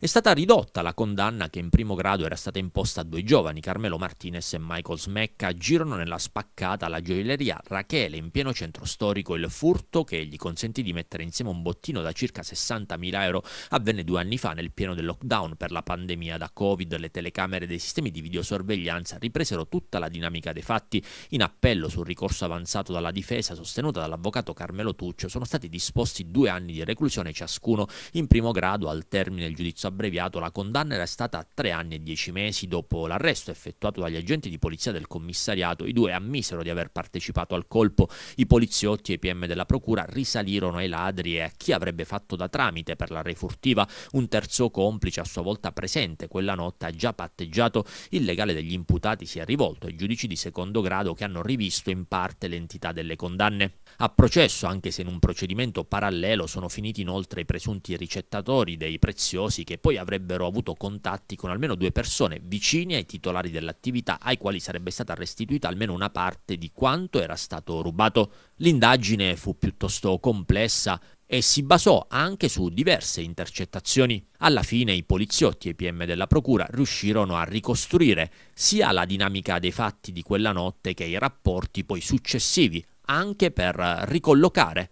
è stata ridotta la condanna che in primo grado era stata imposta a due giovani, Carmelo Martinez e Michael Smecca, girano nella spaccata alla gioielleria Rachele in pieno centro storico. Il furto che gli consentì di mettere insieme un bottino da circa 60.000 euro avvenne due anni fa nel pieno del lockdown per la pandemia da Covid. Le telecamere dei sistemi di videosorveglianza ripresero tutta la dinamica dei fatti. In appello sul ricorso avanzato dalla difesa sostenuta dall'avvocato Carmelo Tuccio sono stati disposti due anni di reclusione ciascuno in primo grado al termine del giudizio abbreviato, la condanna era stata a tre anni e dieci mesi dopo l'arresto effettuato dagli agenti di polizia del commissariato. I due ammisero di aver partecipato al colpo. I poliziotti e i PM della procura risalirono ai ladri e a chi avrebbe fatto da tramite per la refurtiva. Un terzo complice, a sua volta presente quella notte, ha già patteggiato. Il legale degli imputati si è rivolto ai giudici di secondo grado che hanno rivisto in parte l'entità delle condanne. A processo, anche se in un procedimento parallelo, sono finiti inoltre i presunti ricettatori dei preziosi che poi avrebbero avuto contatti con almeno due persone vicine ai titolari dell'attività ai quali sarebbe stata restituita almeno una parte di quanto era stato rubato. L'indagine fu piuttosto complessa e si basò anche su diverse intercettazioni. Alla fine i poliziotti e i PM della Procura riuscirono a ricostruire sia la dinamica dei fatti di quella notte che i rapporti poi successivi, anche per ricollocare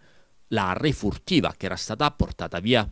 la refurtiva che era stata portata via.